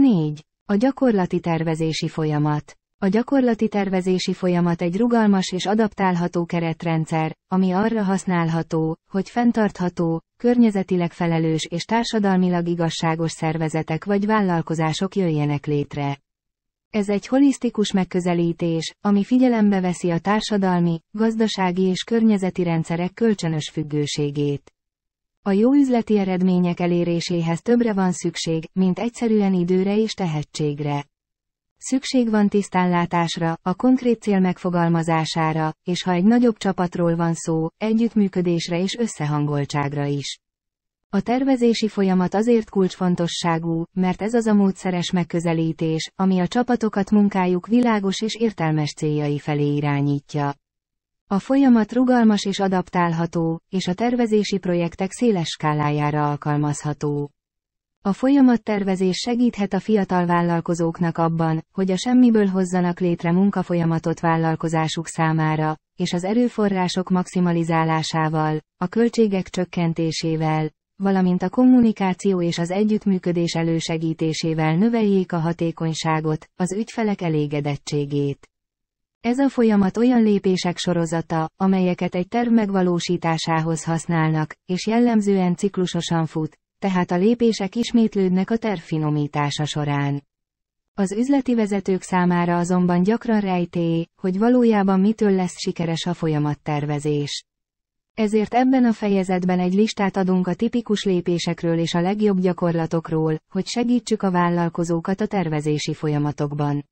4. A gyakorlati tervezési folyamat. A gyakorlati tervezési folyamat egy rugalmas és adaptálható keretrendszer, ami arra használható, hogy fenntartható, környezetileg felelős és társadalmilag igazságos szervezetek vagy vállalkozások jöjjenek létre. Ez egy holisztikus megközelítés, ami figyelembe veszi a társadalmi, gazdasági és környezeti rendszerek kölcsönös függőségét. A jó üzleti eredmények eléréséhez többre van szükség, mint egyszerűen időre és tehetségre. Szükség van tisztánlátásra, a konkrét cél megfogalmazására, és ha egy nagyobb csapatról van szó, együttműködésre és összehangoltságra is. A tervezési folyamat azért kulcsfontosságú, mert ez az a módszeres megközelítés, ami a csapatokat munkájuk világos és értelmes céljai felé irányítja. A folyamat rugalmas és adaptálható, és a tervezési projektek széles skálájára alkalmazható. A folyamattervezés segíthet a fiatal vállalkozóknak abban, hogy a semmiből hozzanak létre munkafolyamatot vállalkozásuk számára, és az erőforrások maximalizálásával, a költségek csökkentésével, valamint a kommunikáció és az együttműködés elősegítésével növeljék a hatékonyságot, az ügyfelek elégedettségét. Ez a folyamat olyan lépések sorozata, amelyeket egy terv megvalósításához használnak, és jellemzően ciklusosan fut, tehát a lépések ismétlődnek a terv finomítása során. Az üzleti vezetők számára azonban gyakran rejtély, hogy valójában mitől lesz sikeres a folyamattervezés. Ezért ebben a fejezetben egy listát adunk a tipikus lépésekről és a legjobb gyakorlatokról, hogy segítsük a vállalkozókat a tervezési folyamatokban.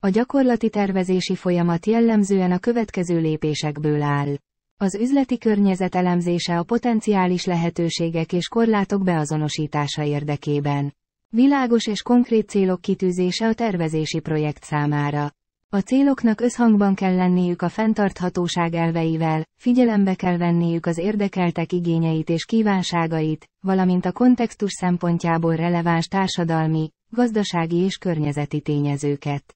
A gyakorlati tervezési folyamat jellemzően a következő lépésekből áll. Az üzleti környezet elemzése a potenciális lehetőségek és korlátok beazonosítása érdekében. Világos és konkrét célok kitűzése a tervezési projekt számára. A céloknak összhangban kell lenniük a fenntarthatóság elveivel, figyelembe kell venniük az érdekeltek igényeit és kívánságait, valamint a kontextus szempontjából releváns társadalmi, gazdasági és környezeti tényezőket.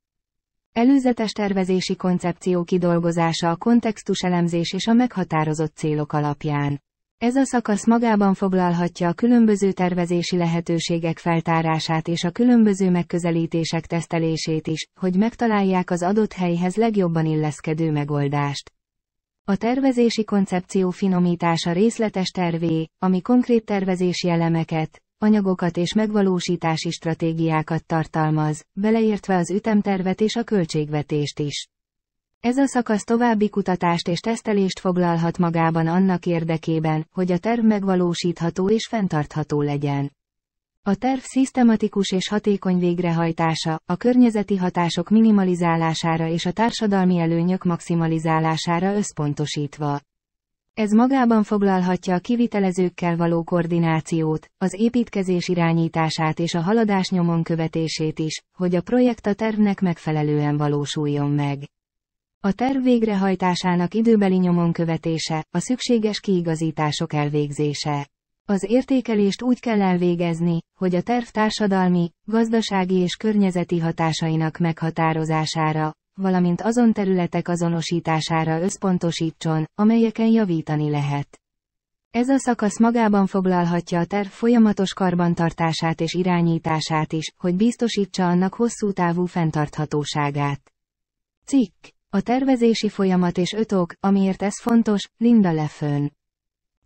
Előzetes tervezési koncepció kidolgozása a kontextus elemzés és a meghatározott célok alapján. Ez a szakasz magában foglalhatja a különböző tervezési lehetőségek feltárását és a különböző megközelítések tesztelését is, hogy megtalálják az adott helyhez legjobban illeszkedő megoldást. A tervezési koncepció finomítása részletes tervé, ami konkrét tervezési elemeket, anyagokat és megvalósítási stratégiákat tartalmaz, beleértve az ütemtervet és a költségvetést is. Ez a szakasz további kutatást és tesztelést foglalhat magában annak érdekében, hogy a terv megvalósítható és fenntartható legyen. A terv szisztematikus és hatékony végrehajtása, a környezeti hatások minimalizálására és a társadalmi előnyök maximalizálására összpontosítva. Ez magában foglalhatja a kivitelezőkkel való koordinációt, az építkezés irányítását és a haladás nyomon követését is, hogy a projekt a tervnek megfelelően valósuljon meg. A terv végrehajtásának időbeli nyomon követése, a szükséges kiigazítások elvégzése. Az értékelést úgy kell elvégezni, hogy a terv társadalmi, gazdasági és környezeti hatásainak meghatározására, valamint azon területek azonosítására összpontosítson, amelyeken javítani lehet. Ez a szakasz magában foglalhatja a terv folyamatos karbantartását és irányítását is, hogy biztosítsa annak hosszú távú fenntarthatóságát. Cikk. A tervezési folyamat és ötok, amiért ez fontos, Linda Lefön.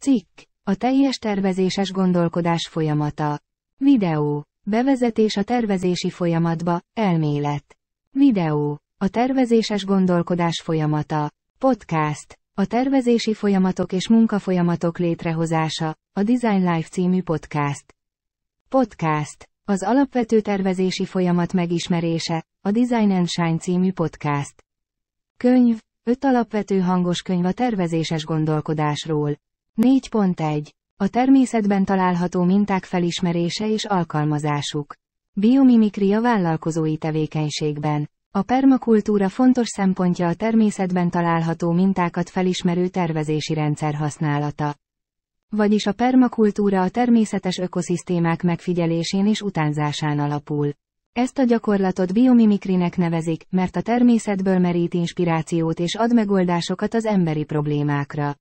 Cikk. A teljes tervezéses gondolkodás folyamata. Videó. Bevezetés a tervezési folyamatba, elmélet. Videó. A tervezéses gondolkodás folyamata. Podcast. A tervezési folyamatok és munkafolyamatok létrehozása. A Design Life című podcast. Podcast. Az alapvető tervezési folyamat megismerése. A Design and Shine című podcast. Könyv. Öt alapvető hangos könyv a tervezéses gondolkodásról. 4.1. A természetben található minták felismerése és alkalmazásuk. Biomimikria vállalkozói tevékenységben. A permakultúra fontos szempontja a természetben található mintákat felismerő tervezési rendszer használata. Vagyis a permakultúra a természetes ökoszisztémák megfigyelésén és utánzásán alapul. Ezt a gyakorlatot biomimikrinek nevezik, mert a természetből merít inspirációt és ad megoldásokat az emberi problémákra.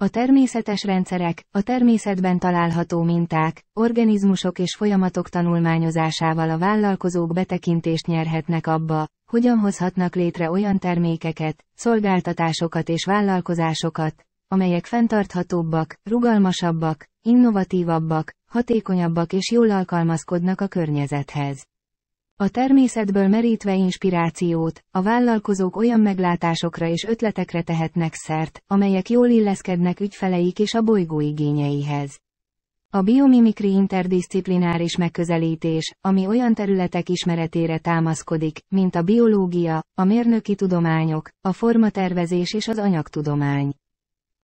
A természetes rendszerek, a természetben található minták, organizmusok és folyamatok tanulmányozásával a vállalkozók betekintést nyerhetnek abba, hogyan hozhatnak létre olyan termékeket, szolgáltatásokat és vállalkozásokat, amelyek fenntarthatóbbak, rugalmasabbak, innovatívabbak, hatékonyabbak és jól alkalmazkodnak a környezethez. A természetből merítve inspirációt, a vállalkozók olyan meglátásokra és ötletekre tehetnek szert, amelyek jól illeszkednek ügyfeleik és a bolygó igényeihez. A biomimikri interdisziplináris megközelítés, ami olyan területek ismeretére támaszkodik, mint a biológia, a mérnöki tudományok, a formatervezés és az anyagtudomány.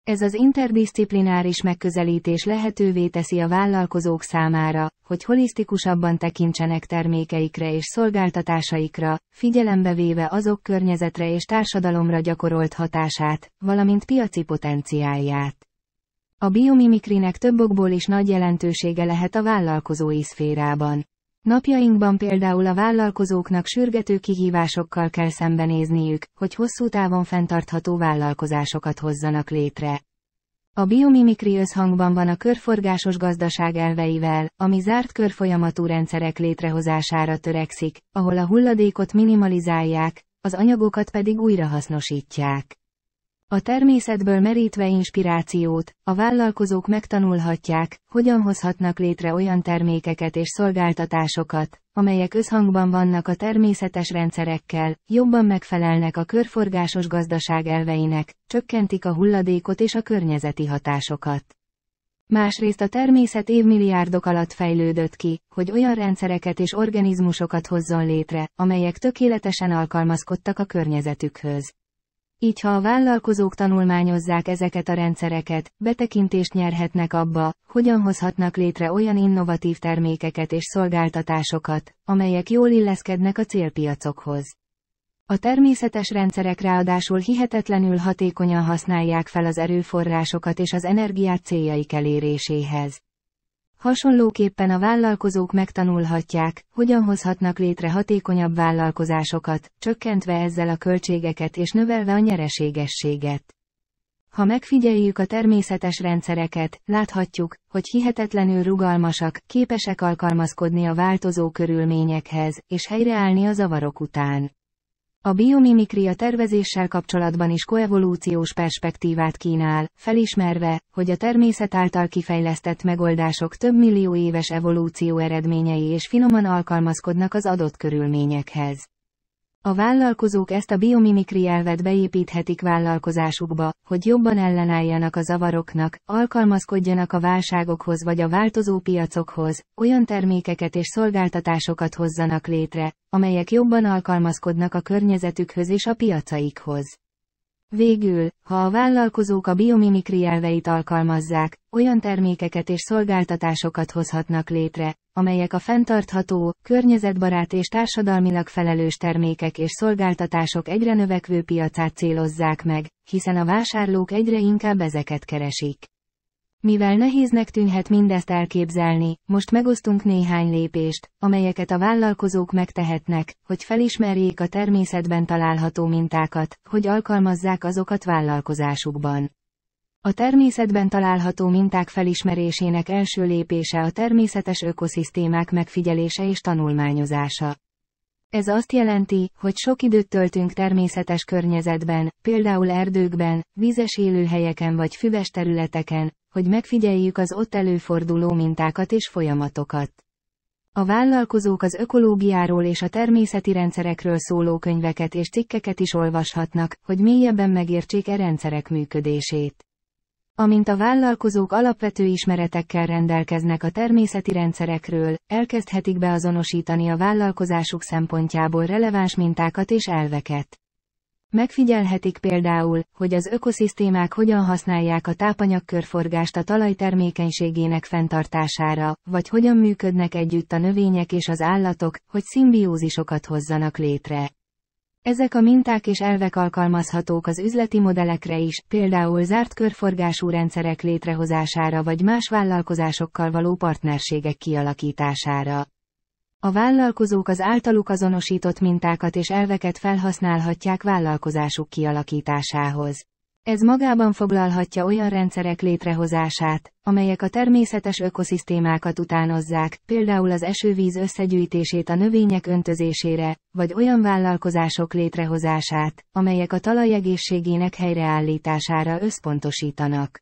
Ez az interdisziplináris megközelítés lehetővé teszi a vállalkozók számára, hogy holisztikusabban tekintsenek termékeikre és szolgáltatásaikra, figyelembe véve azok környezetre és társadalomra gyakorolt hatását, valamint piaci potenciálját. A biomimikrinek több okból is nagy jelentősége lehet a vállalkozói szférában. Napjainkban például a vállalkozóknak sürgető kihívásokkal kell szembenézniük, hogy hosszú távon fenntartható vállalkozásokat hozzanak létre. A biomimikri összhangban van a körforgásos gazdaság elveivel, ami zárt körfolyamatú rendszerek létrehozására törekszik, ahol a hulladékot minimalizálják, az anyagokat pedig újrahasznosítják. A természetből merítve inspirációt, a vállalkozók megtanulhatják, hogyan hozhatnak létre olyan termékeket és szolgáltatásokat, amelyek összhangban vannak a természetes rendszerekkel, jobban megfelelnek a körforgásos gazdaság elveinek, csökkentik a hulladékot és a környezeti hatásokat. Másrészt a természet évmilliárdok alatt fejlődött ki, hogy olyan rendszereket és organizmusokat hozzon létre, amelyek tökéletesen alkalmazkodtak a környezetükhöz. Így ha a vállalkozók tanulmányozzák ezeket a rendszereket, betekintést nyerhetnek abba, hogyan hozhatnak létre olyan innovatív termékeket és szolgáltatásokat, amelyek jól illeszkednek a célpiacokhoz. A természetes rendszerek ráadásul hihetetlenül hatékonyan használják fel az erőforrásokat és az energiát céljaik eléréséhez. Hasonlóképpen a vállalkozók megtanulhatják, hogyan hozhatnak létre hatékonyabb vállalkozásokat, csökkentve ezzel a költségeket és növelve a nyereségességet. Ha megfigyeljük a természetes rendszereket, láthatjuk, hogy hihetetlenül rugalmasak, képesek alkalmazkodni a változó körülményekhez, és helyreállni a zavarok után. A biomimikria tervezéssel kapcsolatban is koevolúciós perspektívát kínál, felismerve, hogy a természet által kifejlesztett megoldások több millió éves evolúció eredményei és finoman alkalmazkodnak az adott körülményekhez. A vállalkozók ezt a biomimikri elvet beépíthetik vállalkozásukba, hogy jobban ellenálljanak a zavaroknak, alkalmazkodjanak a válságokhoz vagy a változó piacokhoz, olyan termékeket és szolgáltatásokat hozzanak létre, amelyek jobban alkalmazkodnak a környezetükhöz és a piacaikhoz. Végül, ha a vállalkozók a biomimikri elveit alkalmazzák, olyan termékeket és szolgáltatásokat hozhatnak létre, amelyek a fenntartható, környezetbarát és társadalmilag felelős termékek és szolgáltatások egyre növekvő piacát célozzák meg, hiszen a vásárlók egyre inkább ezeket keresik. Mivel nehéznek tűnhet mindezt elképzelni, most megosztunk néhány lépést, amelyeket a vállalkozók megtehetnek, hogy felismerjék a természetben található mintákat, hogy alkalmazzák azokat vállalkozásukban. A természetben található minták felismerésének első lépése a természetes ökoszisztémák megfigyelése és tanulmányozása. Ez azt jelenti, hogy sok időt töltünk természetes környezetben, például erdőkben, vízes élőhelyeken vagy füves területeken, hogy megfigyeljük az ott előforduló mintákat és folyamatokat. A vállalkozók az ökológiáról és a természeti rendszerekről szóló könyveket és cikkeket is olvashatnak, hogy mélyebben megértsék e rendszerek működését. Amint a vállalkozók alapvető ismeretekkel rendelkeznek a természeti rendszerekről, elkezdhetik beazonosítani a vállalkozásuk szempontjából releváns mintákat és elveket. Megfigyelhetik például, hogy az ökoszisztémák hogyan használják a tápanyagkörforgást a talaj termékenységének fenntartására, vagy hogyan működnek együtt a növények és az állatok, hogy szimbiózisokat hozzanak létre. Ezek a minták és elvek alkalmazhatók az üzleti modellekre is, például zárt körforgású rendszerek létrehozására vagy más vállalkozásokkal való partnerségek kialakítására. A vállalkozók az általuk azonosított mintákat és elveket felhasználhatják vállalkozásuk kialakításához. Ez magában foglalhatja olyan rendszerek létrehozását, amelyek a természetes ökoszisztémákat utánozzák, például az esővíz összegyűjtését a növények öntözésére, vagy olyan vállalkozások létrehozását, amelyek a talaj egészségének helyreállítására összpontosítanak.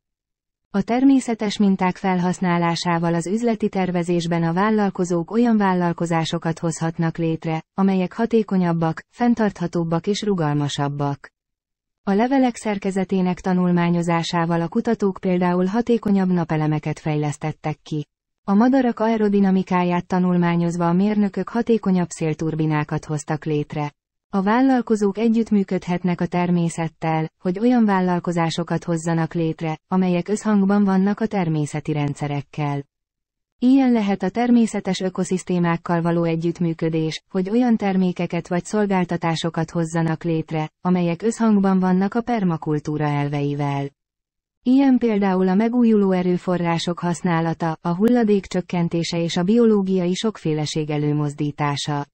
A természetes minták felhasználásával az üzleti tervezésben a vállalkozók olyan vállalkozásokat hozhatnak létre, amelyek hatékonyabbak, fenntarthatóbbak és rugalmasabbak. A levelek szerkezetének tanulmányozásával a kutatók például hatékonyabb napelemeket fejlesztettek ki. A madarak aerodinamikáját tanulmányozva a mérnökök hatékonyabb szélturbinákat hoztak létre. A vállalkozók együttműködhetnek a természettel, hogy olyan vállalkozásokat hozzanak létre, amelyek összhangban vannak a természeti rendszerekkel. Ilyen lehet a természetes ökoszisztémákkal való együttműködés, hogy olyan termékeket vagy szolgáltatásokat hozzanak létre, amelyek összhangban vannak a permakultúra elveivel. Ilyen például a megújuló erőforrások használata, a hulladék csökkentése és a biológiai sokféleség előmozdítása.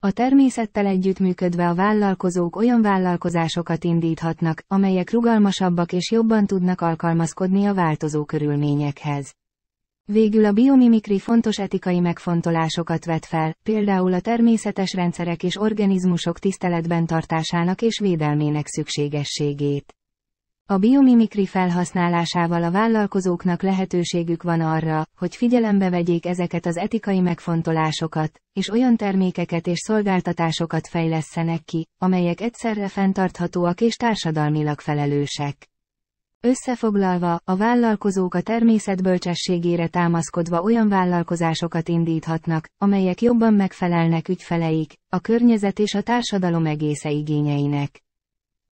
A természettel együttműködve a vállalkozók olyan vállalkozásokat indíthatnak, amelyek rugalmasabbak és jobban tudnak alkalmazkodni a változó körülményekhez. Végül a biomimikri fontos etikai megfontolásokat vet fel, például a természetes rendszerek és organizmusok tiszteletben tartásának és védelmének szükségességét. A biomimikri felhasználásával a vállalkozóknak lehetőségük van arra, hogy figyelembe vegyék ezeket az etikai megfontolásokat, és olyan termékeket és szolgáltatásokat fejlesztenek ki, amelyek egyszerre fenntarthatóak és társadalmilag felelősek. Összefoglalva, a vállalkozók a természet bölcsességére támaszkodva olyan vállalkozásokat indíthatnak, amelyek jobban megfelelnek ügyfeleik, a környezet és a társadalom egésze igényeinek.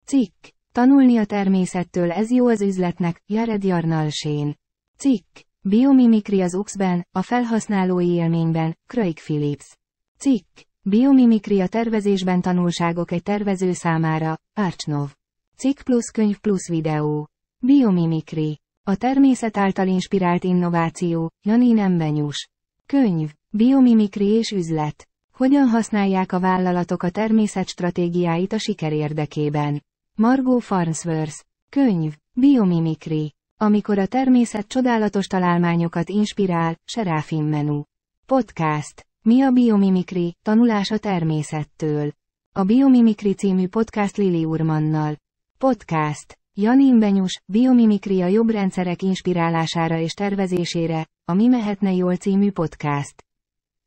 Cikk. Tanulni a természettől ez jó az üzletnek, Jared Jarnalsén. Cikk. Biomimikri az UX-ben, a felhasználói élményben, Craig Phillips. Cikk. Biomimikri a tervezésben tanulságok egy tervező számára, Archnov. Cikk plusz könyv plusz videó. Biomimikri. A természet által inspirált innováció, Janinem Benyus. Könyv. Biomimikri és üzlet. Hogyan használják a vállalatok a természet stratégiáit a siker érdekében? Margot Farnsworth. Könyv. Biomimikri. Amikor a természet csodálatos találmányokat inspirál, Serafim Menu. Podcast. Mi a biomimikri, tanulás a természettől. A Biomimikri című podcast Lili Urmannal. Podcast. Janin Benyus, Biomimikria jobb rendszerek inspirálására és tervezésére, a Mi mehetne jól című podcast.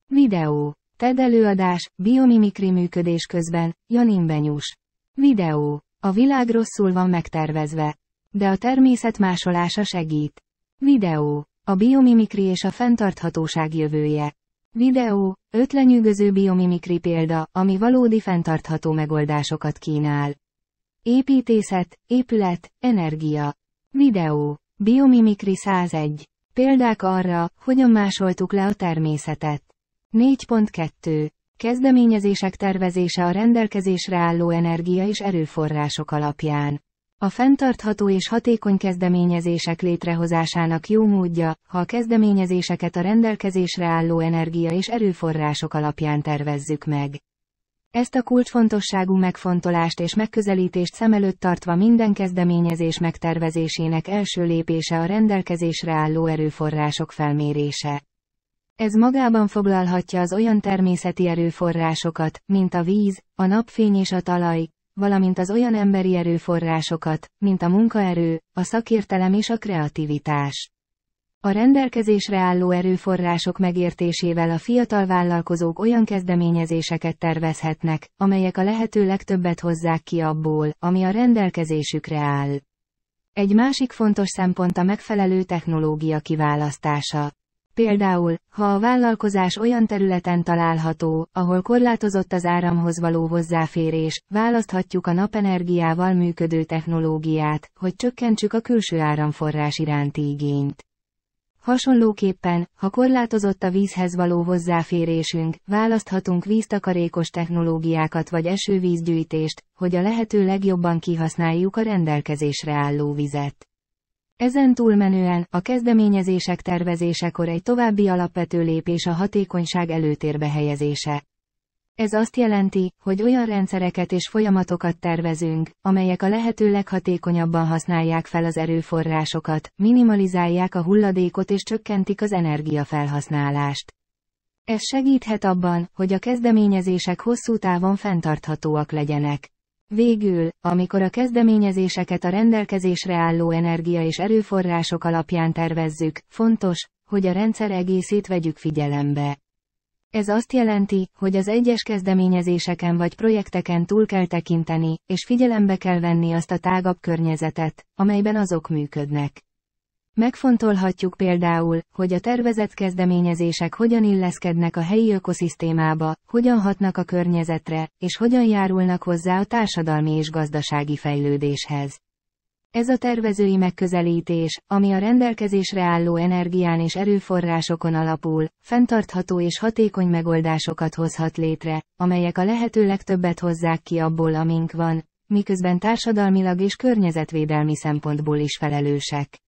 Videó. TED előadás, biomimikri működés közben, Janin Benyus. Videó. A világ rosszul van megtervezve. De a természet másolása segít. Videó. A biomimikri és a fenntarthatóság jövője. Videó. Öt lenyűgöző biomimikri példa, ami valódi fenntartható megoldásokat kínál építészet, épület, energia. Videó. Biomimikri 101. Példák arra, hogyan másoltuk le a természetet. 4.2. Kezdeményezések tervezése a rendelkezésre álló energia és erőforrások alapján. A fenntartható és hatékony kezdeményezések létrehozásának jó módja, ha a kezdeményezéseket a rendelkezésre álló energia és erőforrások alapján tervezzük meg. Ezt a kulcsfontosságú megfontolást és megközelítést szem előtt tartva minden kezdeményezés megtervezésének első lépése a rendelkezésre álló erőforrások felmérése. Ez magában foglalhatja az olyan természeti erőforrásokat, mint a víz, a napfény és a talaj, valamint az olyan emberi erőforrásokat, mint a munkaerő, a szakértelem és a kreativitás. A rendelkezésre álló erőforrások megértésével a fiatal vállalkozók olyan kezdeményezéseket tervezhetnek, amelyek a lehető legtöbbet hozzák ki abból, ami a rendelkezésükre áll. Egy másik fontos szempont a megfelelő technológia kiválasztása. Például, ha a vállalkozás olyan területen található, ahol korlátozott az áramhoz való hozzáférés, választhatjuk a napenergiával működő technológiát, hogy csökkentsük a külső áramforrás iránti igényt. Hasonlóképpen, ha korlátozott a vízhez való hozzáférésünk, választhatunk víztakarékos technológiákat vagy esővízgyűjtést, hogy a lehető legjobban kihasználjuk a rendelkezésre álló vizet. Ezen túlmenően a kezdeményezések tervezésekor egy további alapvető lépés a hatékonyság előtérbe helyezése, ez azt jelenti, hogy olyan rendszereket és folyamatokat tervezünk, amelyek a lehető leghatékonyabban használják fel az erőforrásokat, minimalizálják a hulladékot és csökkentik az energiafelhasználást. Ez segíthet abban, hogy a kezdeményezések hosszú távon fenntarthatóak legyenek. Végül, amikor a kezdeményezéseket a rendelkezésre álló energia és erőforrások alapján tervezzük, fontos, hogy a rendszer egészét vegyük figyelembe. Ez azt jelenti, hogy az egyes kezdeményezéseken vagy projekteken túl kell tekinteni, és figyelembe kell venni azt a tágabb környezetet, amelyben azok működnek. Megfontolhatjuk például, hogy a tervezett kezdeményezések hogyan illeszkednek a helyi ökoszisztémába, hogyan hatnak a környezetre, és hogyan járulnak hozzá a társadalmi és gazdasági fejlődéshez. Ez a tervezői megközelítés, ami a rendelkezésre álló energián és erőforrásokon alapul, fenntartható és hatékony megoldásokat hozhat létre, amelyek a lehető legtöbbet hozzák ki abból, amink van, miközben társadalmilag és környezetvédelmi szempontból is felelősek.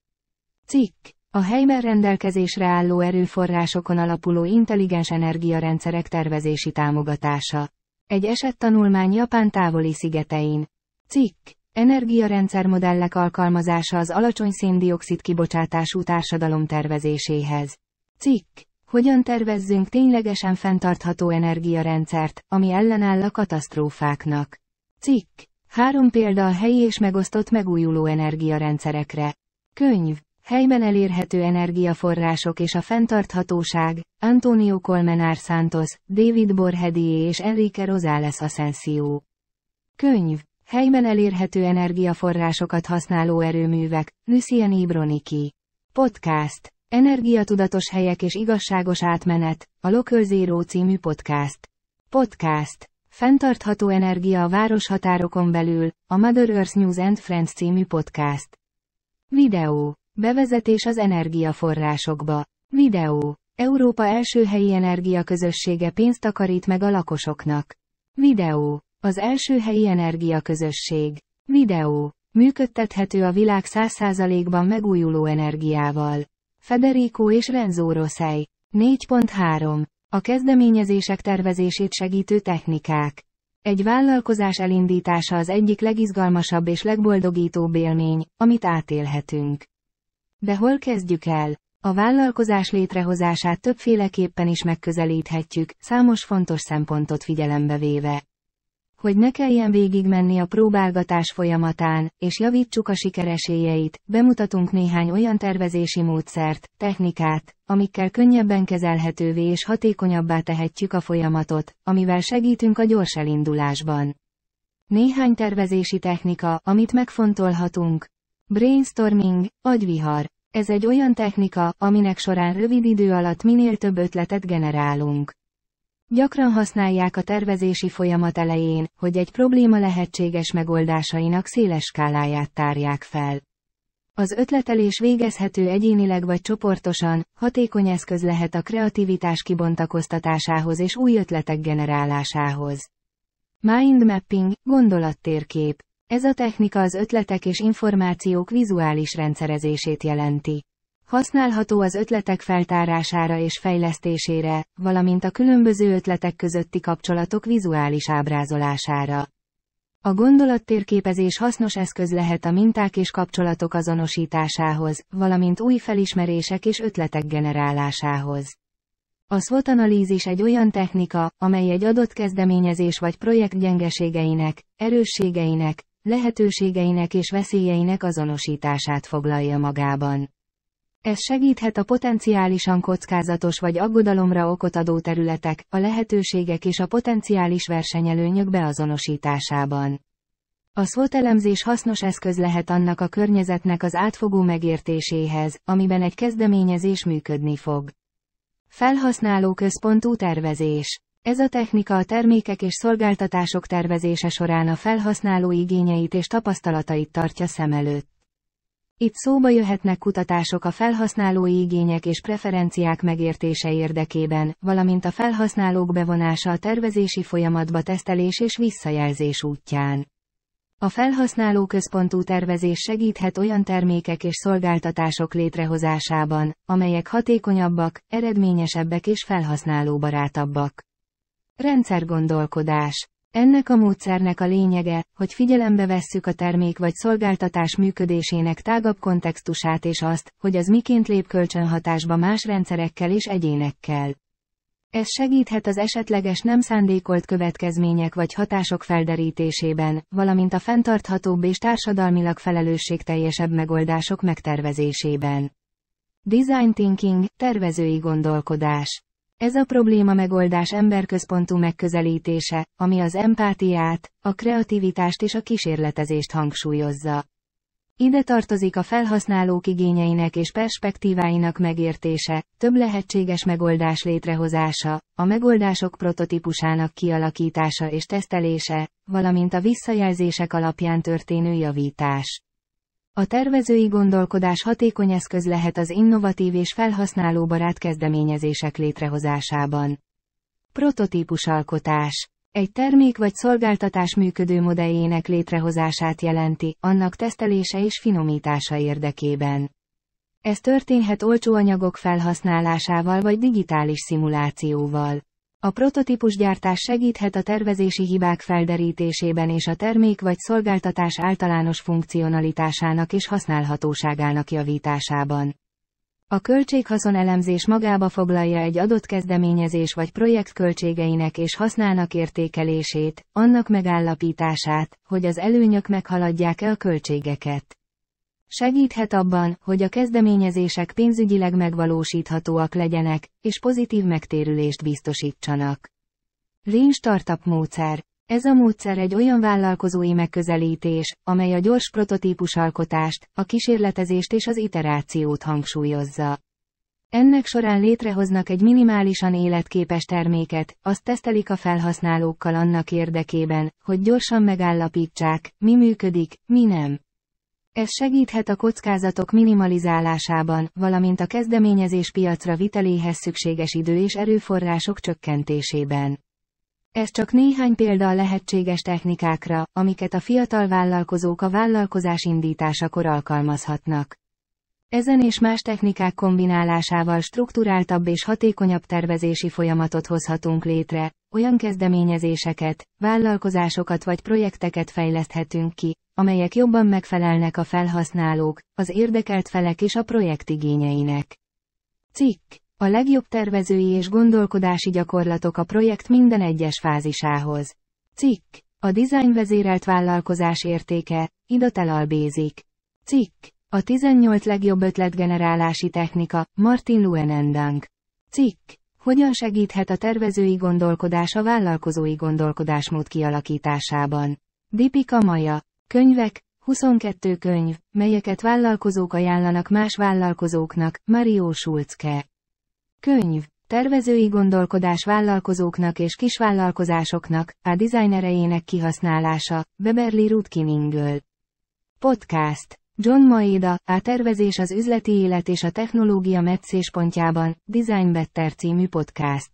Cikk. A helyben rendelkezésre álló erőforrásokon alapuló intelligens energiarendszerek tervezési támogatása. Egy esettanulmány Japán távoli szigetein. Cikk. Energiarendszermodellek alkalmazása az alacsony széndiokszid kibocsátású társadalom tervezéséhez. Cikk. Hogyan tervezzünk ténylegesen fenntartható energiarendszert, ami ellenáll a katasztrófáknak. Cikk. Három példa a helyi és megosztott megújuló energiarendszerekre. Könyv. Helyben elérhető energiaforrások és a fenntarthatóság, Antonio Colmenar Santos, David Borhedi és Enrique Rosales Asensio. Könyv helyben elérhető energiaforrásokat használó erőművek, Lucien Ibroniki. Podcast. Energiatudatos helyek és igazságos átmenet, a Local Zero című podcast. Podcast. Fenntartható energia a városhatárokon belül, a Mother Earth News and Friends című podcast. Videó. Bevezetés az energiaforrásokba. Videó. Európa első helyi energiaközössége pénzt takarít meg a lakosoknak. Videó. Az első helyi energiaközösség. Videó. Működtethető a világ 100%-ban megújuló energiával. Federico és Renzo Rosei. 4.3. A kezdeményezések tervezését segítő technikák. Egy vállalkozás elindítása az egyik legizgalmasabb és legboldogítóbb élmény, amit átélhetünk. De hol kezdjük el? A vállalkozás létrehozását többféleképpen is megközelíthetjük, számos fontos szempontot figyelembe véve hogy ne kelljen végigmenni a próbálgatás folyamatán, és javítsuk a sikeresélyeit, bemutatunk néhány olyan tervezési módszert, technikát, amikkel könnyebben kezelhetővé és hatékonyabbá tehetjük a folyamatot, amivel segítünk a gyors elindulásban. Néhány tervezési technika, amit megfontolhatunk. Brainstorming, agyvihar. Ez egy olyan technika, aminek során rövid idő alatt minél több ötletet generálunk. Gyakran használják a tervezési folyamat elején, hogy egy probléma lehetséges megoldásainak széles skáláját tárják fel. Az ötletelés végezhető egyénileg vagy csoportosan, hatékony eszköz lehet a kreativitás kibontakoztatásához és új ötletek generálásához. Mind mapping, gondolattérkép. Ez a technika az ötletek és információk vizuális rendszerezését jelenti. Használható az ötletek feltárására és fejlesztésére, valamint a különböző ötletek közötti kapcsolatok vizuális ábrázolására. A gondolattérképezés hasznos eszköz lehet a minták és kapcsolatok azonosításához, valamint új felismerések és ötletek generálásához. A SWOT analízis egy olyan technika, amely egy adott kezdeményezés vagy projekt gyengeségeinek, erősségeinek, lehetőségeinek és veszélyeinek azonosítását foglalja magában. Ez segíthet a potenciálisan kockázatos vagy aggodalomra okot adó területek, a lehetőségek és a potenciális versenyelőnyök beazonosításában. A SWOT elemzés hasznos eszköz lehet annak a környezetnek az átfogó megértéséhez, amiben egy kezdeményezés működni fog. Felhasználó központú tervezés. Ez a technika a termékek és szolgáltatások tervezése során a felhasználó igényeit és tapasztalatait tartja szem előtt. Itt szóba jöhetnek kutatások a felhasználói igények és preferenciák megértése érdekében, valamint a felhasználók bevonása a tervezési folyamatba tesztelés és visszajelzés útján. A felhasználó központú tervezés segíthet olyan termékek és szolgáltatások létrehozásában, amelyek hatékonyabbak, eredményesebbek és felhasználóbarátabbak. Rendszergondolkodás ennek a módszernek a lényege, hogy figyelembe vesszük a termék vagy szolgáltatás működésének tágabb kontextusát és azt, hogy az miként lép kölcsönhatásba más rendszerekkel és egyénekkel. Ez segíthet az esetleges nem szándékolt következmények vagy hatások felderítésében, valamint a fenntarthatóbb és társadalmilag felelősségteljesebb megoldások megtervezésében. Design thinking, tervezői gondolkodás. Ez a probléma megoldás emberközpontú megközelítése, ami az empátiát, a kreativitást és a kísérletezést hangsúlyozza. Ide tartozik a felhasználók igényeinek és perspektíváinak megértése, több lehetséges megoldás létrehozása, a megoldások prototípusának kialakítása és tesztelése, valamint a visszajelzések alapján történő javítás. A tervezői gondolkodás hatékony eszköz lehet az innovatív és felhasználóbarát kezdeményezések létrehozásában. Prototípusalkotás egy termék vagy szolgáltatás működő modelljének létrehozását jelenti, annak tesztelése és finomítása érdekében. Ez történhet olcsó anyagok felhasználásával vagy digitális szimulációval. A prototípusgyártás segíthet a tervezési hibák felderítésében és a termék vagy szolgáltatás általános funkcionalitásának és használhatóságának javításában. A költséghaszon elemzés magába foglalja egy adott kezdeményezés vagy projekt költségeinek és hasznának értékelését, annak megállapítását, hogy az előnyök meghaladják-e a költségeket. Segíthet abban, hogy a kezdeményezések pénzügyileg megvalósíthatóak legyenek, és pozitív megtérülést biztosítsanak. Lean Startup módszer. Ez a módszer egy olyan vállalkozói megközelítés, amely a gyors prototípusalkotást, a kísérletezést és az iterációt hangsúlyozza. Ennek során létrehoznak egy minimálisan életképes terméket, azt tesztelik a felhasználókkal annak érdekében, hogy gyorsan megállapítsák, mi működik, mi nem. Ez segíthet a kockázatok minimalizálásában, valamint a kezdeményezés piacra viteléhez szükséges idő és erőforrások csökkentésében. Ez csak néhány példa a lehetséges technikákra, amiket a fiatal vállalkozók a vállalkozás indításakor alkalmazhatnak. Ezen és más technikák kombinálásával strukturáltabb és hatékonyabb tervezési folyamatot hozhatunk létre, olyan kezdeményezéseket, vállalkozásokat vagy projekteket fejleszthetünk ki, amelyek jobban megfelelnek a felhasználók, az érdekelt felek és a projekt igényeinek. Cikk. A legjobb tervezői és gondolkodási gyakorlatok a projekt minden egyes fázisához. Cikk. A design vezérelt vállalkozás értéke, Idatel Albézik. Cikk. A 18 legjobb ötletgenerálási technika, Martin Luenendang. Cikk. Hogyan segíthet a tervezői gondolkodás a vállalkozói gondolkodásmód kialakításában? Dipika Maja, Könyvek, 22 könyv, melyeket vállalkozók ajánlanak más vállalkozóknak, Mario Schulzke. Könyv, tervezői gondolkodás vállalkozóknak és kisvállalkozásoknak, a dizájnerejének kihasználása, Beverly Rutkin Ingöl. Podcast, John Maeda, a tervezés az üzleti élet és a technológia metszéspontjában, Design Better című podcast.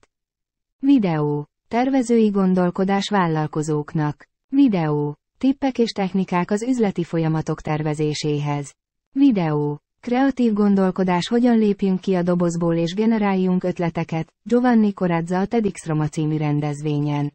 Videó. Tervezői gondolkodás vállalkozóknak. Videó. Tippek és technikák az üzleti folyamatok tervezéséhez. Videó. Kreatív gondolkodás hogyan lépjünk ki a dobozból és generáljunk ötleteket, Giovanni Corazza a TEDx Roma című rendezvényen.